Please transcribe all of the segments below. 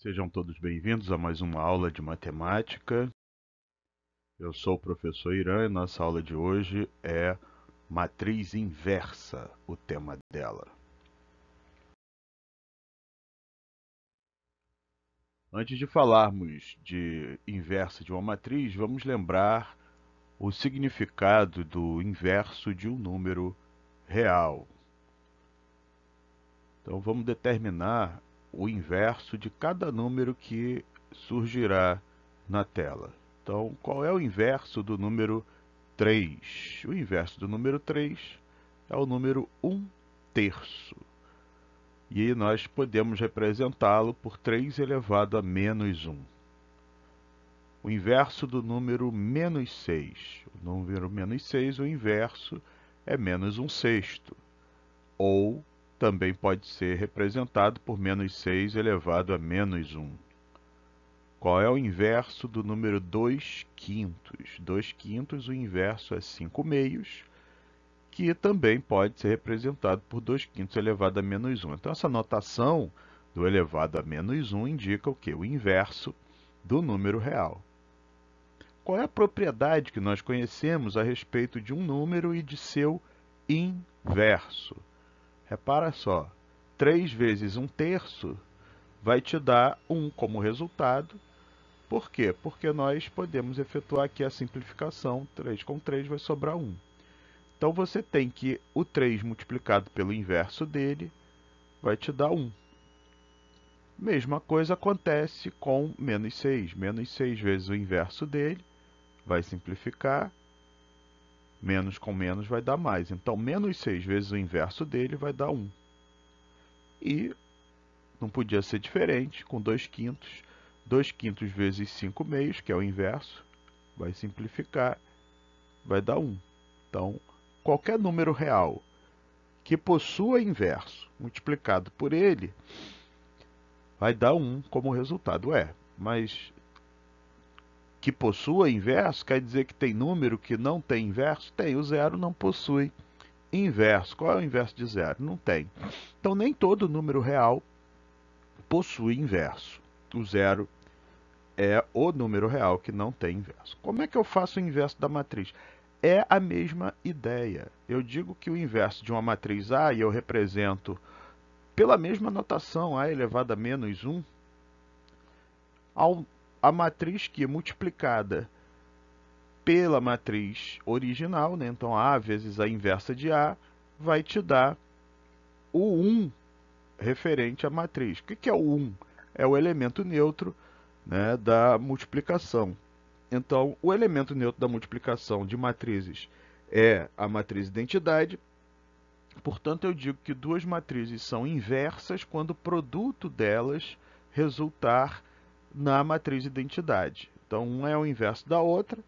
Sejam todos bem-vindos a mais uma aula de matemática. Eu sou o professor Irã e nossa aula de hoje é matriz inversa, o tema dela. Antes de falarmos de inversa de uma matriz, vamos lembrar o significado do inverso de um número real. Então vamos determinar o inverso de cada número que surgirá na tela. Então, qual é o inverso do número 3? O inverso do número 3 é o número 1 terço. E nós podemos representá-lo por 3 elevado a menos 1. O inverso do número menos 6. O número menos 6, o inverso é menos 1 sexto. Ou também pode ser representado por menos 6 elevado a menos 1. Qual é o inverso do número 2 quintos? 2 quintos, o inverso é 5 meios, que também pode ser representado por 2 quintos elevado a menos 1. Então, essa notação do elevado a menos 1 indica o que? O inverso do número real. Qual é a propriedade que nós conhecemos a respeito de um número e de seu inverso? Repara só, 3 vezes 1 terço vai te dar 1 como resultado. Por quê? Porque nós podemos efetuar aqui a simplificação, 3 com 3 vai sobrar 1. Então você tem que o 3 multiplicado pelo inverso dele vai te dar 1. Mesma coisa acontece com menos 6. Menos 6 vezes o inverso dele vai simplificar, Menos com menos vai dar mais. Então, menos 6 vezes o inverso dele vai dar 1. E não podia ser diferente, com 2 quintos. 2 quintos vezes 5 meios, que é o inverso, vai simplificar, vai dar 1. Então, qualquer número real que possua inverso multiplicado por ele vai dar 1 como resultado. É, mas que possua inverso, quer dizer que tem número que não tem inverso? Tem, o zero não possui inverso. Qual é o inverso de zero? Não tem. Então, nem todo número real possui inverso. O zero é o número real que não tem inverso. Como é que eu faço o inverso da matriz? É a mesma ideia. Eu digo que o inverso de uma matriz A, e eu represento pela mesma notação, A elevado a menos 1, ao a matriz que é multiplicada pela matriz original, né? então A vezes a inversa de A, vai te dar o 1 referente à matriz. O que é o 1? É o elemento neutro né, da multiplicação. Então, o elemento neutro da multiplicação de matrizes é a matriz identidade. Portanto, eu digo que duas matrizes são inversas quando o produto delas resultar na matriz identidade. Então, uma é o inverso da outra,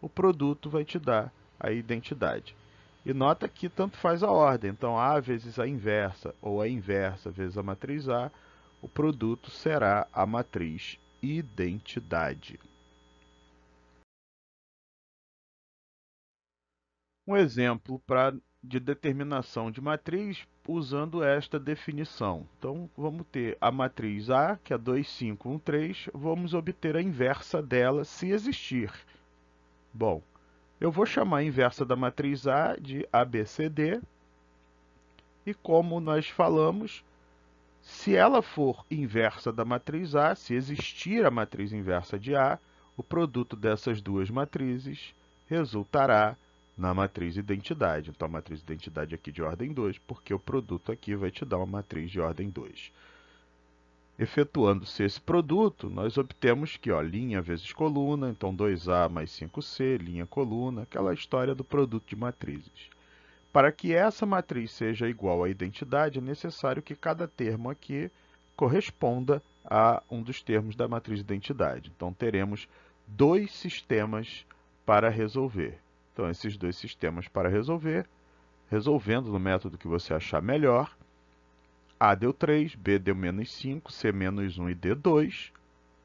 o produto vai te dar a identidade. E nota que tanto faz a ordem. Então, A vezes a inversa, ou a inversa vezes a matriz A, o produto será a matriz identidade. Um exemplo para de determinação de matriz usando esta definição. Então, vamos ter a matriz A, que é 2, 5, 1, 3, vamos obter a inversa dela se existir. Bom, eu vou chamar a inversa da matriz A de ABCD, e como nós falamos, se ela for inversa da matriz A, se existir a matriz inversa de A, o produto dessas duas matrizes resultará na matriz identidade. Então, a matriz identidade aqui de ordem 2, porque o produto aqui vai te dar uma matriz de ordem 2. Efetuando-se esse produto, nós obtemos que ó, linha vezes coluna, então 2A mais 5C, linha coluna, aquela história do produto de matrizes. Para que essa matriz seja igual à identidade, é necessário que cada termo aqui corresponda a um dos termos da matriz identidade. Então, teremos dois sistemas para resolver. Então, esses dois sistemas para resolver, resolvendo no método que você achar melhor, A deu 3, B deu menos 5, C menos 1 e D 2,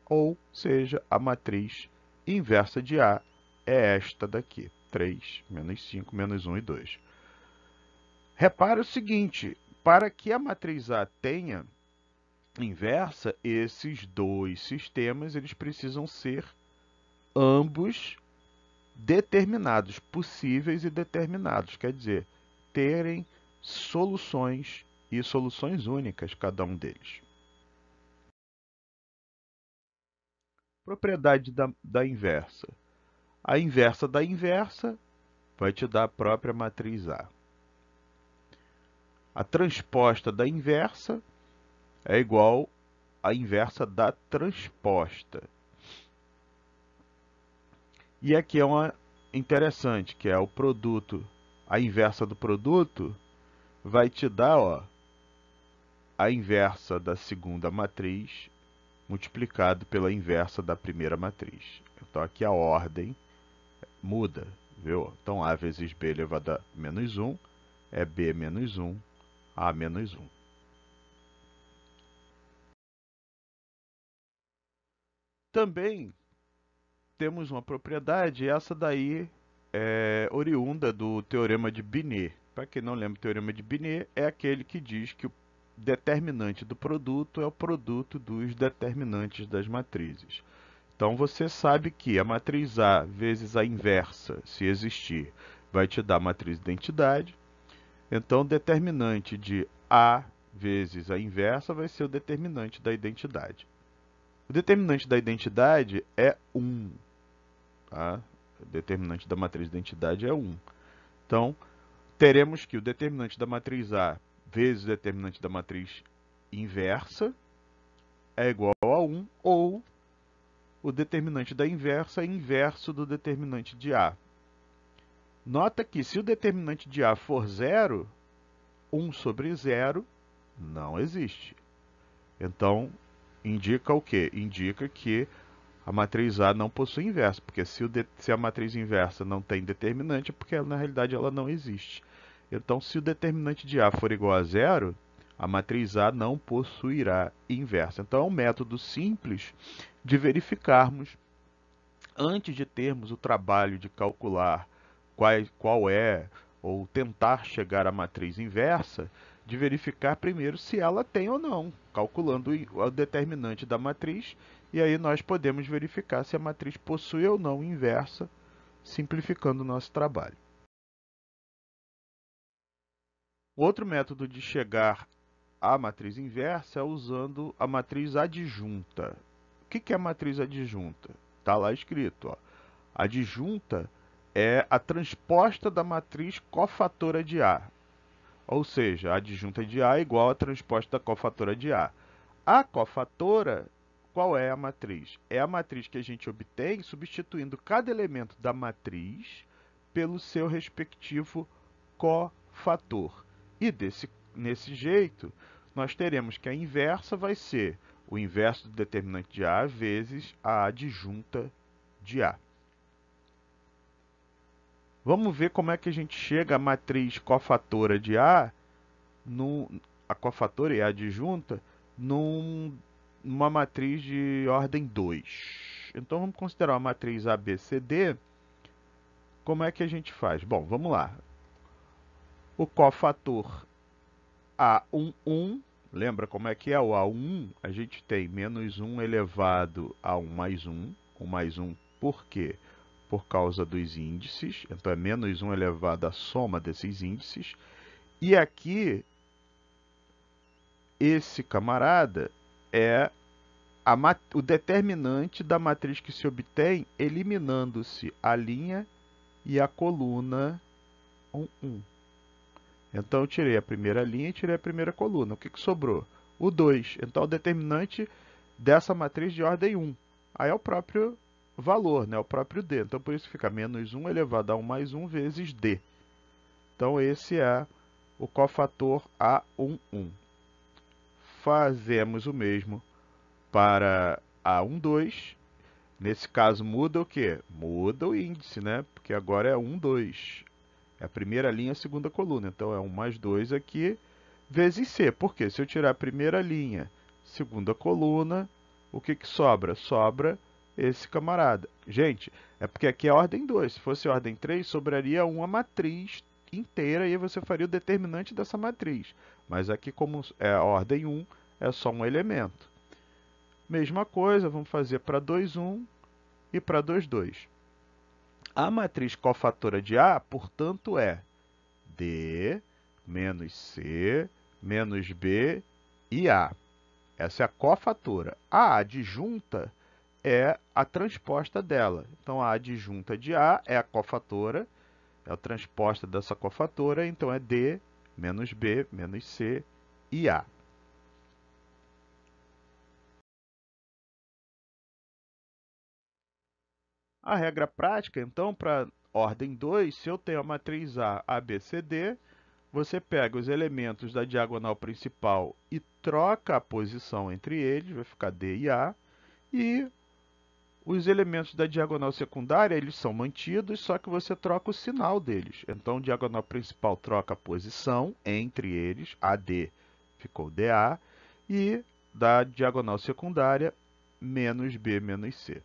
ou seja, a matriz inversa de A é esta daqui, 3, menos 5, menos 1 e 2. Repare o seguinte, para que a matriz A tenha inversa, esses dois sistemas eles precisam ser ambos determinados, possíveis e determinados, quer dizer, terem soluções e soluções únicas cada um deles. Propriedade da, da inversa. A inversa da inversa vai te dar a própria matriz A. A transposta da inversa é igual à inversa da transposta. E aqui é uma interessante, que é o produto, a inversa do produto vai te dar ó, a inversa da segunda matriz multiplicado pela inversa da primeira matriz. Então aqui a ordem muda, viu? Então A vezes B elevado a menos 1 é B menos 1, A menos 1. Também temos uma propriedade, essa daí é oriunda do teorema de Binet. Para quem não lembra, o teorema de Binet é aquele que diz que o determinante do produto é o produto dos determinantes das matrizes. Então você sabe que a matriz A vezes a inversa, se existir, vai te dar a matriz identidade. Então o determinante de A vezes a inversa vai ser o determinante da identidade. O determinante da identidade é 1 o determinante da matriz de identidade é 1. Então, teremos que o determinante da matriz A vezes o determinante da matriz inversa é igual a 1, ou o determinante da inversa é inverso do determinante de A. Nota que se o determinante de A for zero, 1 sobre zero não existe. Então, indica o quê? Indica que a matriz A não possui inversa, porque se, de, se, a matriz inversa não tem determinante, é porque ela, na realidade ela não existe. Então, se o determinante de A for igual a zero, a matriz A não possuirá inversa. Então, é um método simples de verificarmos, antes de termos o trabalho de calcular qual, qual é, ou tentar chegar à matriz inversa, de verificar primeiro se ela tem ou não, calculando o determinante da matriz e aí nós podemos verificar se a matriz possui ou não inversa, simplificando o nosso trabalho. Outro método de chegar à matriz inversa é usando a matriz adjunta. O que é a matriz adjunta? Está lá escrito. Ó. Adjunta é a transposta da matriz cofatora de A. Ou seja, a adjunta de A é igual à transposta da cofatora de A. A cofatora qual é a matriz? É a matriz que a gente obtém substituindo cada elemento da matriz pelo seu respectivo cofator. E desse, nesse jeito, nós teremos que a inversa vai ser o inverso do determinante de A vezes a adjunta de A. Vamos ver como é que a gente chega à matriz cofatora de A, no, a cofatora e a adjunta, num uma matriz de ordem 2. Então vamos considerar uma matriz ABCD. Como é que a gente faz? Bom, vamos lá. O cofator A11, lembra como é que é o A1? A gente tem menos 1 elevado a 1 mais 1. 1 mais 1 por quê? Por causa dos índices. Então é menos 1 elevado à soma desses índices. E aqui, esse camarada é o determinante da matriz que se obtém, eliminando-se a linha e a coluna 1, 1. Então, eu tirei a primeira linha e tirei a primeira coluna. O que, que sobrou? O 2. Então, é o determinante dessa matriz de ordem 1. Aí é o próprio valor, né? o próprio D. Então, por isso fica menos 1 elevado a 1 mais 1 vezes D. Então, esse é o cofator A11 fazemos o mesmo para a 1,2. Nesse caso, muda o que? Muda o índice, né? Porque agora é 1,2. É a primeira linha, a segunda coluna. Então, é 1 mais 2 aqui, vezes C. Por quê? Se eu tirar a primeira linha, segunda coluna, o que, que sobra? Sobra esse camarada. Gente, é porque aqui é ordem 2. Se fosse ordem 3, sobraria uma matriz inteira e aí você faria o determinante dessa matriz. Mas aqui, é como é a ordem 1, é só um elemento. Mesma coisa, vamos fazer para 2, 1 e para 2, 2. A matriz cofatora de A, portanto, é D menos C menos B e A. Essa é a cofatora. A adjunta é a transposta dela. Então, a adjunta de A é a cofatora, é a transposta dessa cofatora, então é D menos B, menos C e A. A regra prática, então, para ordem 2, se eu tenho a matriz A, ABCD, você pega os elementos da diagonal principal e troca a posição entre eles, vai ficar D e A, e os elementos da diagonal secundária eles são mantidos, só que você troca o sinal deles. Então, a diagonal principal troca a posição entre eles, AD ficou DA, e da diagonal secundária, menos B menos C.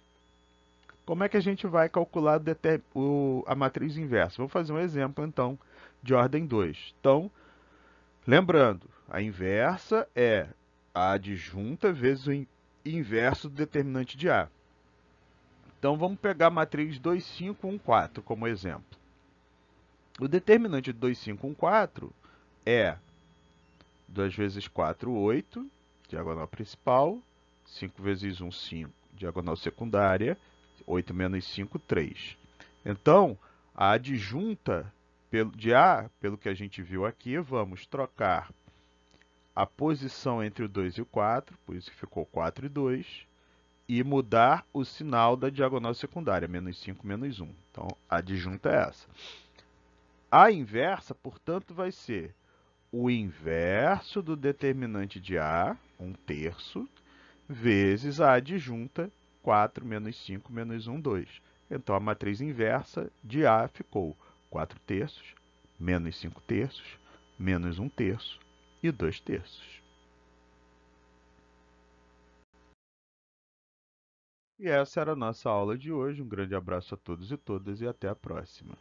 Como é que a gente vai calcular o, a matriz inversa? vou fazer um exemplo, então, de ordem 2. Então, lembrando, a inversa é a adjunta vezes o inverso do determinante de A. Então vamos pegar a matriz 2514 como exemplo. O determinante de 2514 é 2 vezes 4, 8, diagonal principal, 5 vezes 1, 5, diagonal secundária, 8 menos 5, 3. Então, a adjunta de A, pelo que a gente viu aqui, vamos trocar a posição entre o 2 e o 4, por isso que ficou 4 e 2, e mudar o sinal da diagonal secundária, menos 5, menos 1. Então, a adjunta é essa. A inversa, portanto, vai ser o inverso do determinante de A, 1 terço, vezes a adjunta, 4 menos 5 menos 1, 2. Então, a matriz inversa de A ficou 4 terços, menos 5 terços, menos 1 terço e 2 terços. E essa era a nossa aula de hoje. Um grande abraço a todos e todas e até a próxima.